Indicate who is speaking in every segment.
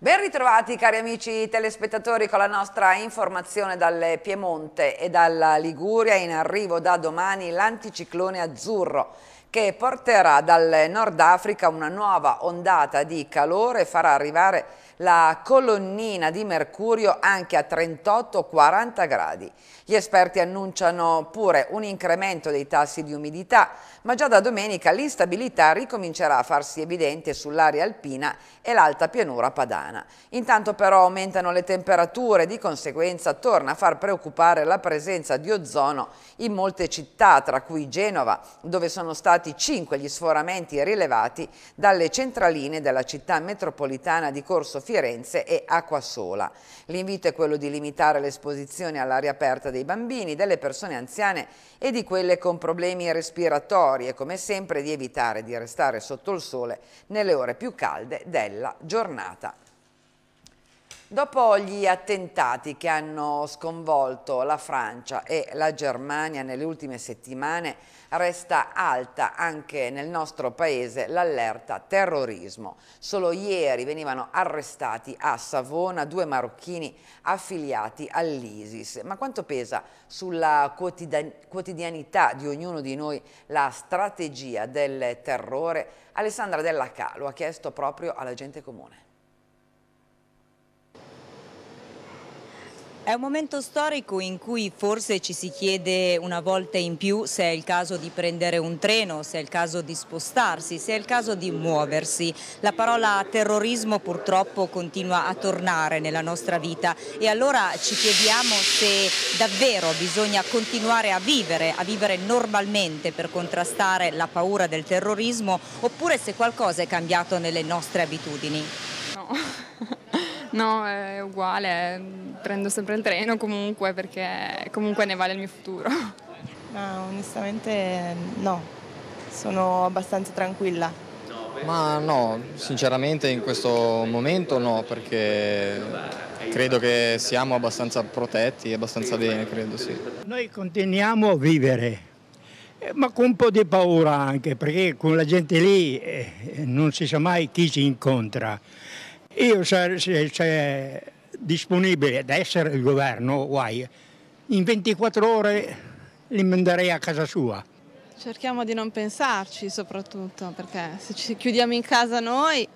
Speaker 1: Ben ritrovati cari amici telespettatori con la nostra informazione dal Piemonte e dalla Liguria in arrivo da domani l'anticiclone azzurro che porterà dal Nord Africa una nuova ondata di calore e farà arrivare la colonnina di mercurio anche a 38-40 gradi. Gli esperti annunciano pure un incremento dei tassi di umidità ma già da domenica l'instabilità ricomincerà a farsi evidente sull'area alpina e l'alta pianura padana. Intanto però aumentano le temperature e di conseguenza torna a far preoccupare la presenza di ozono in molte città, tra cui Genova, dove sono stati cinque gli sforamenti rilevati dalle centraline della città metropolitana di Corso Firenze e Acquasola. L'invito è quello di limitare l'esposizione all'aria aperta dei bambini, delle persone anziane e di quelle con problemi respiratori fuori come sempre di evitare di restare sotto il sole nelle ore più calde della giornata. Dopo gli attentati che hanno sconvolto la Francia e la Germania nelle ultime settimane, resta alta anche nel nostro paese l'allerta terrorismo. Solo ieri venivano arrestati a Savona due marocchini affiliati all'ISIS. Ma quanto pesa sulla quotidianità di ognuno di noi la strategia del terrore? Alessandra Della lo ha chiesto proprio alla gente comune.
Speaker 2: È un momento storico in cui forse ci si chiede una volta in più se è il caso di prendere un treno, se è il caso di spostarsi, se è il caso di muoversi. La parola terrorismo purtroppo continua a tornare nella nostra vita e allora ci chiediamo se davvero bisogna continuare a vivere, a vivere normalmente per contrastare la paura del terrorismo oppure se qualcosa è cambiato nelle nostre abitudini. No. No, è uguale, prendo sempre il treno comunque perché comunque ne vale il mio futuro.
Speaker 3: Ma onestamente no, sono abbastanza tranquilla. Ma no,
Speaker 4: sinceramente in questo momento no, perché credo
Speaker 2: che siamo abbastanza protetti, abbastanza bene, credo sì. Noi
Speaker 3: continuiamo a vivere, eh, ma con un po' di paura anche, perché con la gente lì eh, non si sa mai chi ci incontra. Io se, disponibile ad essere il governo, guai, in 24 ore li manderei a casa sua.
Speaker 2: Cerchiamo di non pensarci soprattutto, perché se ci chiudiamo in casa noi,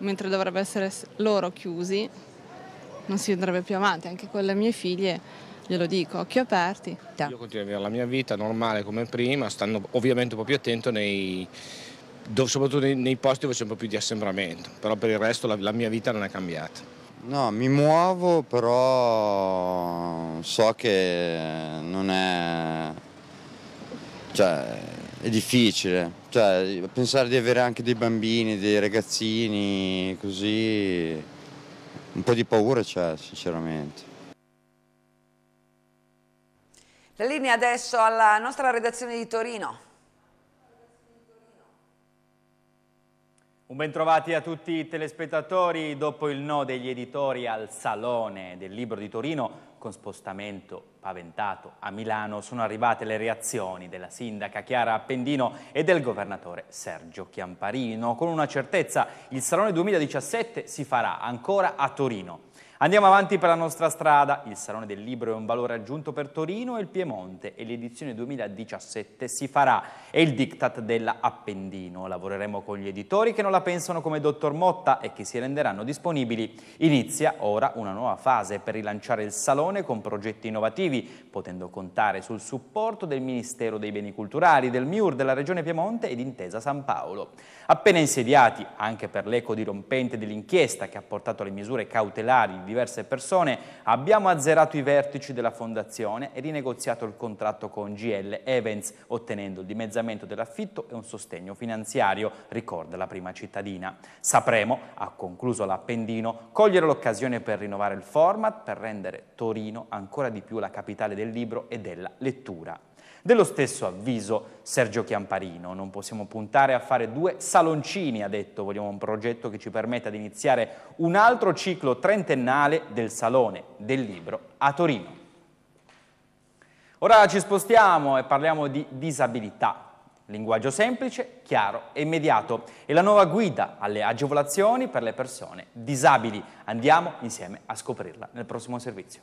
Speaker 2: mentre dovrebbero essere loro chiusi, non si andrebbe più avanti, anche con le mie figlie glielo dico, occhi aperti. Io continuo a vivere la mia vita
Speaker 4: normale come prima, stando ovviamente un po' più attento nei, soprattutto nei, nei, posti dove c'è un po' più di assembramento, però per il resto la, la mia vita non è cambiata. No, mi muovo, però so che non è... cioè è difficile, cioè pensare di avere anche dei bambini, dei ragazzini, così un po' di paura c'è sinceramente.
Speaker 1: La linea adesso alla nostra redazione di Torino.
Speaker 4: bentrovati a tutti i telespettatori. Dopo il no degli editori al Salone del Libro di Torino, con spostamento paventato a Milano, sono arrivate le reazioni della sindaca Chiara Appendino e del governatore Sergio Chiamparino. Con una certezza, il Salone 2017 si farà ancora a Torino Andiamo avanti per la nostra strada. Il Salone del Libro è un valore aggiunto per Torino e il Piemonte e l'edizione 2017 si farà. È il diktat dell'Appendino. Lavoreremo con gli editori che non la pensano come Dottor Motta e che si renderanno disponibili. Inizia ora una nuova fase per rilanciare il Salone con progetti innovativi, potendo contare sul supporto del Ministero dei Beni Culturali, del MIUR, della Regione Piemonte ed Intesa San Paolo. Appena insediati, anche per l'eco dirompente dell'inchiesta che ha portato alle misure cautelari diverse persone, abbiamo azzerato i vertici della fondazione e rinegoziato il contratto con GL Evans, ottenendo il dimezzamento dell'affitto e un sostegno finanziario, ricorda la prima cittadina. Sapremo, ha concluso l'Appendino, cogliere l'occasione per rinnovare il format, per rendere Torino ancora di più la capitale del libro e della lettura dello stesso avviso Sergio Chiamparino, non possiamo puntare a fare due saloncini, ha detto, vogliamo un progetto che ci permetta di iniziare un altro ciclo trentennale del Salone del Libro a Torino. Ora ci spostiamo e parliamo di disabilità. Linguaggio semplice, chiaro e immediato. E la nuova guida alle agevolazioni per le persone disabili. Andiamo insieme a scoprirla nel prossimo servizio.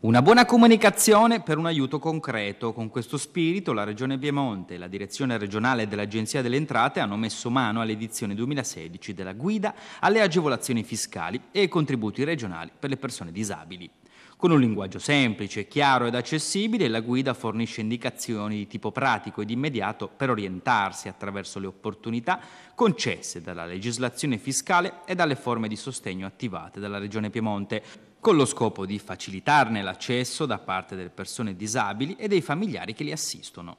Speaker 4: Una buona comunicazione per un aiuto concreto. Con questo spirito la Regione Piemonte e la Direzione Regionale dell'Agenzia delle Entrate hanno messo mano all'edizione 2016 della Guida alle agevolazioni fiscali e ai contributi regionali per le persone disabili. Con un linguaggio semplice, chiaro ed accessibile, la guida fornisce indicazioni di tipo pratico ed immediato per orientarsi attraverso le opportunità concesse dalla legislazione fiscale e dalle forme di sostegno attivate dalla Regione Piemonte, con lo scopo di facilitarne l'accesso da parte delle persone disabili e dei familiari che li assistono.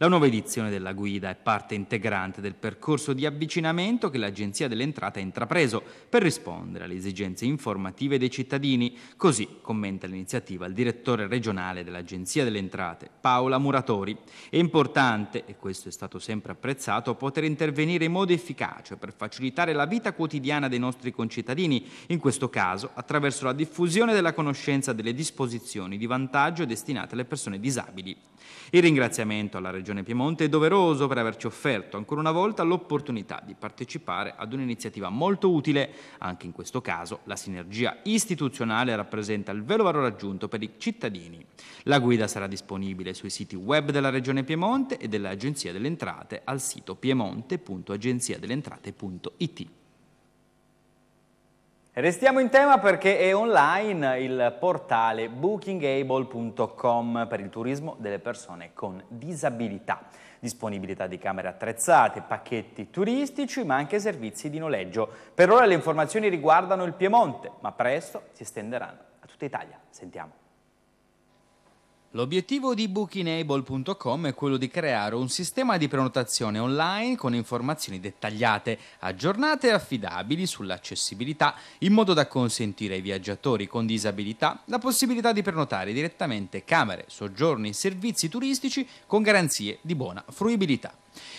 Speaker 4: La nuova edizione della guida è parte integrante del percorso di avvicinamento che l'Agenzia delle Entrate ha intrapreso per rispondere alle esigenze informative dei cittadini, così commenta l'iniziativa il direttore regionale dell'Agenzia delle Entrate, Paola Muratori. È importante, e questo è stato sempre apprezzato, poter intervenire in modo efficace per facilitare la vita quotidiana dei nostri concittadini, in questo caso attraverso la diffusione della conoscenza delle disposizioni di vantaggio destinate alle persone disabili. Il ringraziamento alla Regione Regione Piemonte è doveroso per averci offerto ancora una volta l'opportunità di partecipare ad un'iniziativa molto utile. Anche in questo caso la sinergia istituzionale rappresenta il vero valore aggiunto per i cittadini. La guida sarà disponibile sui siti web della Regione Piemonte e dell'Agenzia delle Entrate al sito piemonte.agenziadelentrate.it. Restiamo in tema perché è online il portale bookingable.com per il turismo delle persone con disabilità. Disponibilità di camere attrezzate, pacchetti turistici ma anche servizi di noleggio. Per ora le informazioni riguardano il Piemonte ma presto si estenderanno a tutta Italia. Sentiamo. L'obiettivo di bookinable.com è quello di creare un sistema di prenotazione online con informazioni dettagliate, aggiornate e affidabili sull'accessibilità, in modo da consentire ai viaggiatori con disabilità la possibilità di prenotare direttamente camere, soggiorni e servizi turistici con garanzie di buona fruibilità.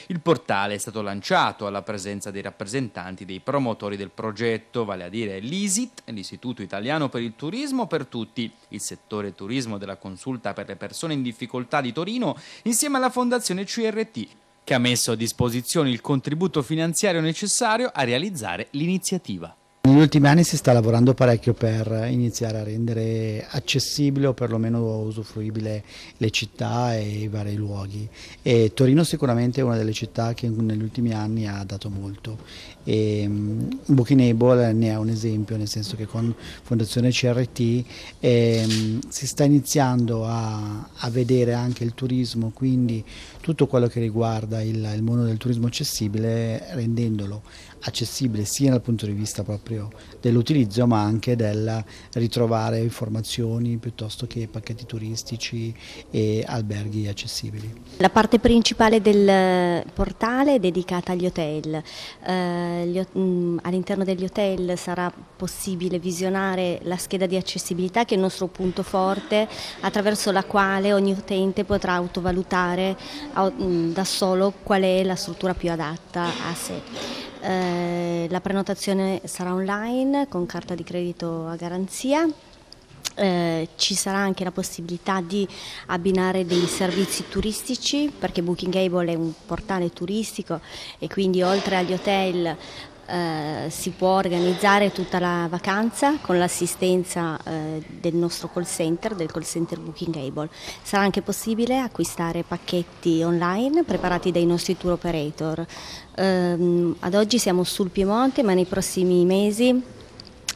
Speaker 4: Il portale è stato lanciato alla presenza dei rappresentanti dei promotori del progetto, vale a dire l'ISIT, l'Istituto Italiano per il Turismo per Tutti, il settore turismo della consulta per le persone in difficoltà di Torino, insieme alla Fondazione CRT, che ha messo a disposizione il contributo finanziario necessario a realizzare l'iniziativa.
Speaker 3: Negli ultimi anni si sta lavorando parecchio per iniziare a rendere accessibile o perlomeno usufruibile le città e i vari luoghi e Torino sicuramente è una delle città che negli ultimi anni ha dato molto e ehm, Bookinable ne è un esempio nel senso che con Fondazione CRT eh, si sta iniziando a, a, vedere anche il turismo quindi tutto quello che riguarda il, il mondo del turismo accessibile rendendolo accessibile sia dal punto di vista proprio dell'utilizzo ma anche del ritrovare informazioni piuttosto che pacchetti turistici e alberghi accessibili.
Speaker 2: La parte principale del portale è dedicata agli hotel, eh, mm, all'interno degli hotel sarà possibile visionare la scheda di accessibilità che è il nostro punto forte attraverso la quale ogni utente potrà autovalutare mm, da solo qual è la struttura più adatta a sé. Eh, la prenotazione sarà online con carta di credito a garanzia. Eh, ci sarà anche la possibilità di abbinare dei servizi turistici perché Booking Able è un portale turistico e quindi oltre agli hotel eh, si può organizzare tutta la vacanza con l'assistenza eh, del nostro call center, del call center Booking Able. Sarà anche possibile acquistare pacchetti online preparati dai nostri tour operator. Eh, ad oggi siamo sul Piemonte ma nei prossimi mesi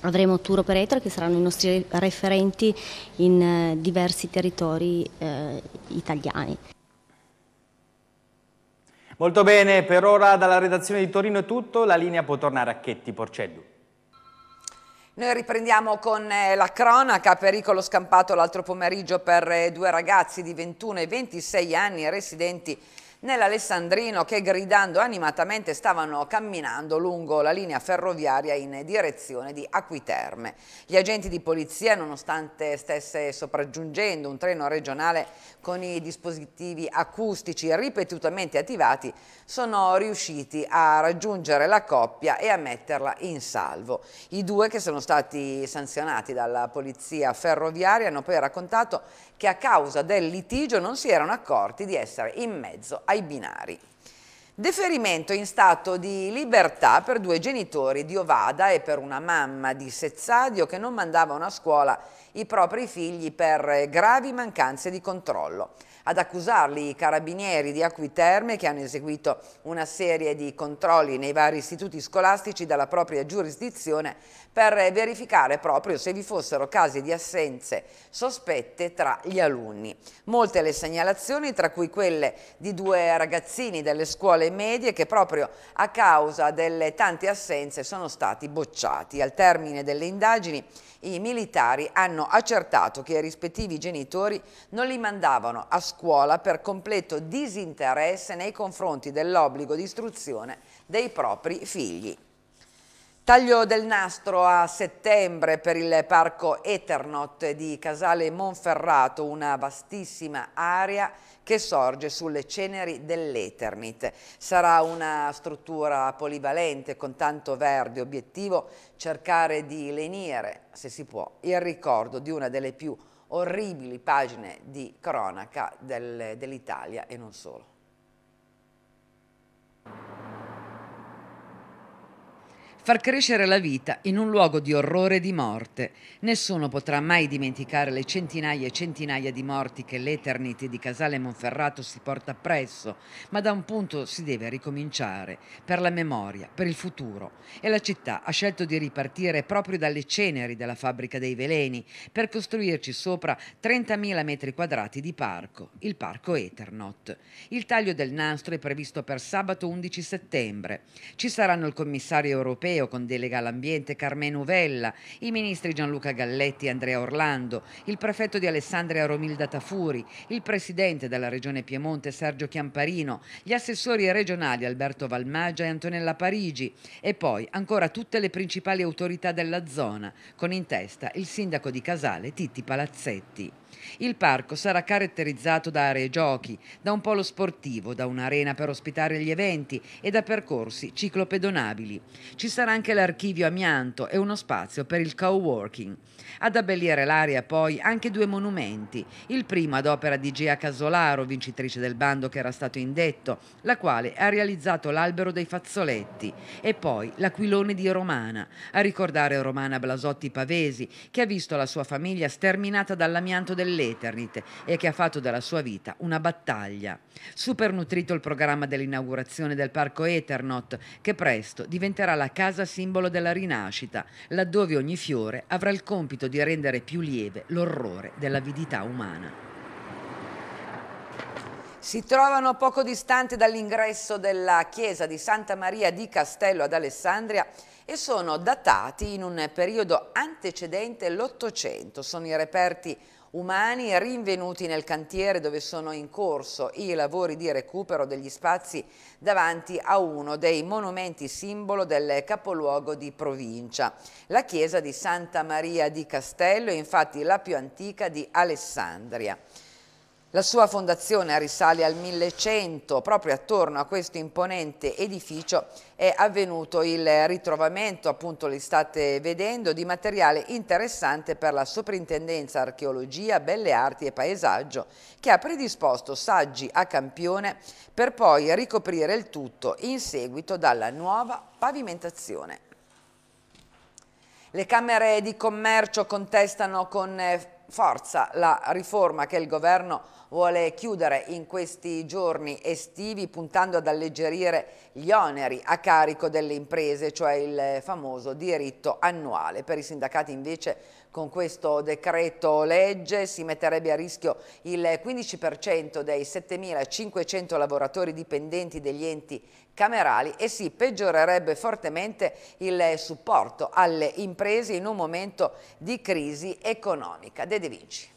Speaker 2: avremo tour operator che saranno i nostri referenti in eh, diversi territori eh, italiani.
Speaker 4: Molto bene, per ora dalla redazione di Torino è tutto, la linea può tornare a Chetti Porcellu.
Speaker 1: Noi riprendiamo con eh, la cronaca, pericolo scampato l'altro pomeriggio per eh, due ragazzi di 21 e 26 anni residenti nell'Alessandrino che gridando animatamente stavano camminando lungo la linea ferroviaria in direzione di Acquiterme. Gli agenti di polizia, nonostante stesse sopraggiungendo un treno regionale con i dispositivi acustici ripetutamente attivati, sono riusciti a raggiungere la coppia e a metterla in salvo. I due che sono stati sanzionati dalla polizia ferroviaria hanno poi raccontato che a causa del litigio non si erano accorti di essere in mezzo a ai binari. Deferimento in stato di libertà per due genitori di Ovada e per una mamma di Sezzadio che non mandavano a scuola i propri figli per gravi mancanze di controllo. Ad accusarli i carabinieri di Acquiterme che hanno eseguito una serie di controlli nei vari istituti scolastici dalla propria giurisdizione per verificare proprio se vi fossero casi di assenze sospette tra gli alunni. Molte le segnalazioni, tra cui quelle di due ragazzini delle scuole medie che proprio a causa delle tante assenze sono stati bocciati. Al termine delle indagini i militari hanno accertato che i rispettivi genitori non li mandavano a scuola per completo disinteresse nei confronti dell'obbligo di istruzione dei propri figli. Taglio del nastro a settembre per il parco Eternot di Casale Monferrato, una vastissima area che sorge sulle ceneri dell'Eternit. Sarà una struttura polivalente con tanto verde, obiettivo cercare di lenire, se si può, il ricordo di una delle più orribili pagine di cronaca del, dell'Italia e non solo. Far crescere la vita in un luogo di orrore e di morte. Nessuno potrà mai dimenticare le centinaia e centinaia di morti che l'Eternity di Casale Monferrato si porta appresso, ma da un punto si deve ricominciare, per la memoria, per il futuro. E la città ha scelto di ripartire proprio dalle ceneri della fabbrica dei veleni per costruirci sopra 30.000 metri quadrati di parco, il parco Eternot. Il taglio del nastro è previsto per sabato 11 settembre. Ci saranno il commissario europeo Europeo con delega all'ambiente Carmen Uvella, i ministri Gianluca Galletti e Andrea Orlando, il prefetto di Alessandria Romilda Tafuri, il presidente della regione Piemonte Sergio Chiamparino, gli assessori regionali Alberto Valmaggia e Antonella Parigi e poi ancora tutte le principali autorità della zona, con in testa il sindaco di Casale Titti Palazzetti. Il parco sarà caratterizzato da aree giochi, da un polo sportivo, da un'arena per ospitare gli eventi e da percorsi ciclopedonabili. Ci sarà anche l'archivio amianto e uno spazio per il coworking. Ad abbellire l'area poi anche due monumenti, il primo ad opera di Gia Casolaro, vincitrice del bando che era stato indetto, la quale ha realizzato l'albero dei fazzoletti e poi l'aquilone di Romana, a ricordare Romana Blasotti Pavesi, che ha visto la sua famiglia sterminata dall'amianto del dell'Eternit e che ha fatto della sua vita una battaglia. Supernutrito il programma dell'inaugurazione del parco Eternot, che presto diventerà la casa simbolo della rinascita, laddove ogni fiore avrà il compito di rendere più lieve l'orrore dell'avidità umana. Si trovano poco distanti dall'ingresso della chiesa di Santa Maria di Castello ad Alessandria e sono datati in un periodo antecedente l'Ottocento. Sono i reperti umani rinvenuti nel cantiere dove sono in corso i lavori di recupero degli spazi davanti a uno dei monumenti simbolo del capoluogo di provincia. La chiesa di Santa Maria di Castello è infatti la più antica di Alessandria. La sua fondazione risale al 1100, proprio attorno a questo imponente edificio è avvenuto il ritrovamento, appunto li state vedendo, di materiale interessante per la Soprintendenza Archeologia, Belle Arti e Paesaggio, che ha predisposto saggi a campione per poi ricoprire il tutto in seguito dalla nuova pavimentazione. Le Camere di Commercio contestano con eh, forza la riforma che il governo vuole chiudere in questi giorni estivi puntando ad alleggerire gli oneri a carico delle imprese, cioè il famoso diritto annuale. Per i sindacati invece con questo decreto legge si metterebbe a rischio il 15% dei 7.500 lavoratori dipendenti degli enti camerali e si peggiorerebbe fortemente il supporto alle imprese in un momento di crisi economica. De Vinci.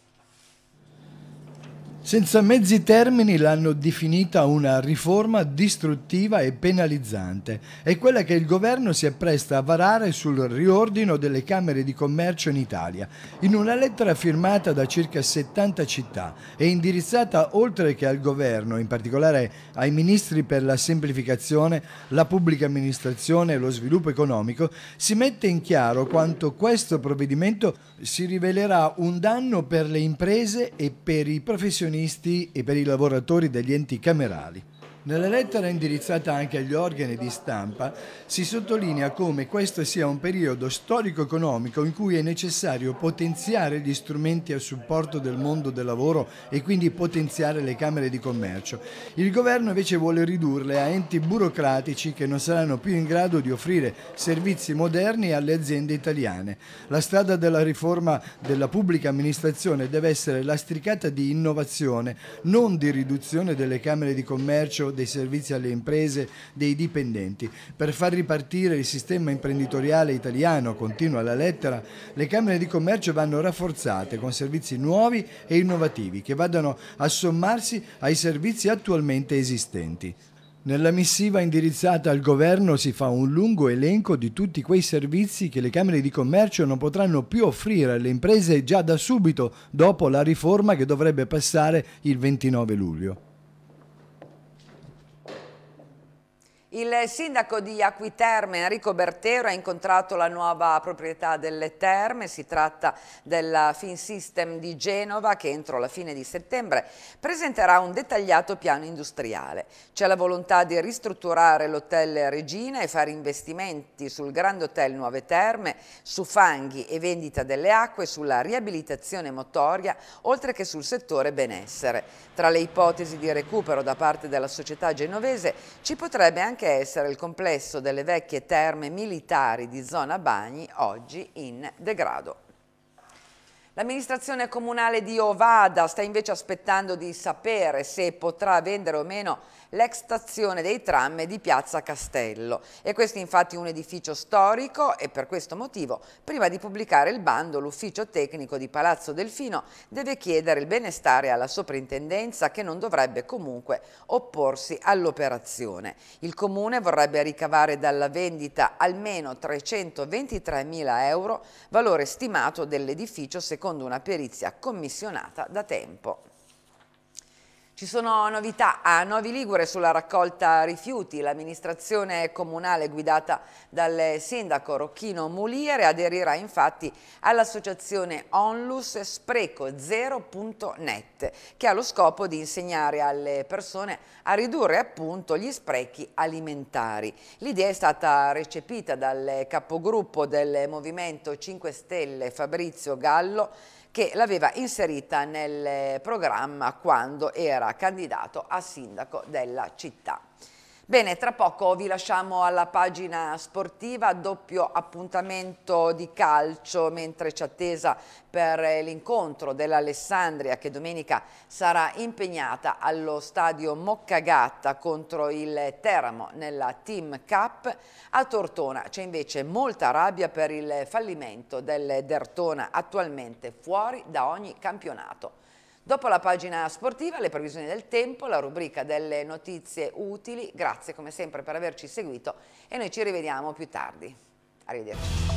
Speaker 3: Senza mezzi termini l'hanno definita una riforma distruttiva e penalizzante. È quella che il governo si appresta a varare sul riordino delle camere di commercio in Italia, in una lettera firmata da circa 70 città e indirizzata oltre che al governo, in particolare ai ministri per la semplificazione, la pubblica amministrazione e lo sviluppo economico, si mette in chiaro quanto questo provvedimento si rivelerà un danno per le imprese e per i professionisti professionisti e per i lavoratori degli enti camerali. Nella lettera indirizzata anche agli organi di stampa si sottolinea come questo sia un periodo storico-economico in cui è necessario potenziare gli strumenti a supporto del mondo del lavoro e quindi potenziare le Camere di Commercio. Il governo invece vuole ridurle a enti burocratici che non saranno più in grado di offrire servizi moderni alle aziende italiane. La strada della riforma della pubblica amministrazione deve essere lastricata di innovazione, non di riduzione delle Camere di Commercio dei servizi alle imprese dei dipendenti. Per far ripartire il sistema imprenditoriale italiano, continua la lettera, le Camere di Commercio vanno rafforzate con servizi nuovi e innovativi che vadano a sommarsi ai servizi attualmente esistenti. Nella missiva indirizzata al governo si fa un lungo elenco di tutti quei servizi che le Camere di Commercio non potranno più offrire alle imprese già da subito dopo la riforma che dovrebbe passare il 29 luglio.
Speaker 1: Il sindaco di Acquiterme Enrico Bertero ha incontrato la nuova proprietà delle terme, si tratta della FinSystem di Genova che entro la fine di settembre presenterà un dettagliato piano industriale. C'è la volontà di ristrutturare l'hotel Regina e fare investimenti sul Grand Hotel Nuove Terme, su fanghi e vendita delle acque, sulla riabilitazione motoria, oltre che sul settore benessere. Tra le ipotesi di recupero da parte della società genovese ci potrebbe anche che essere il complesso delle vecchie terme militari di zona Bagni, oggi in degrado. L'amministrazione comunale di Ovada sta invece aspettando di sapere se potrà vendere o meno l'ex stazione dei tram di Piazza Castello. E questo è infatti un edificio storico e per questo motivo, prima di pubblicare il bando, l'ufficio tecnico di Palazzo Delfino deve chiedere il benestare alla soprintendenza che non dovrebbe comunque opporsi all'operazione. Il comune vorrebbe ricavare dalla vendita almeno 323 mila euro, valore stimato dell'edificio secondo una perizia commissionata da tempo. Ci sono novità a Novi Ligure sulla raccolta rifiuti. L'amministrazione comunale guidata dal sindaco Rocchino Muliere aderirà infatti all'associazione Onlus Spreco Zero.net che ha lo scopo di insegnare alle persone a ridurre appunto gli sprechi alimentari. L'idea è stata recepita dal capogruppo del Movimento 5 Stelle Fabrizio Gallo che l'aveva inserita nel programma quando era candidato a sindaco della città. Bene, tra poco vi lasciamo alla pagina sportiva, doppio appuntamento di calcio mentre ci attesa per l'incontro dell'Alessandria che domenica sarà impegnata allo stadio Moccagatta contro il Teramo nella Team Cup. A Tortona c'è invece molta rabbia per il fallimento del Dertona attualmente fuori da ogni campionato. Dopo la pagina sportiva, le previsioni del tempo, la rubrica delle notizie utili. Grazie come sempre per averci seguito e noi ci rivediamo più tardi. Arrivederci.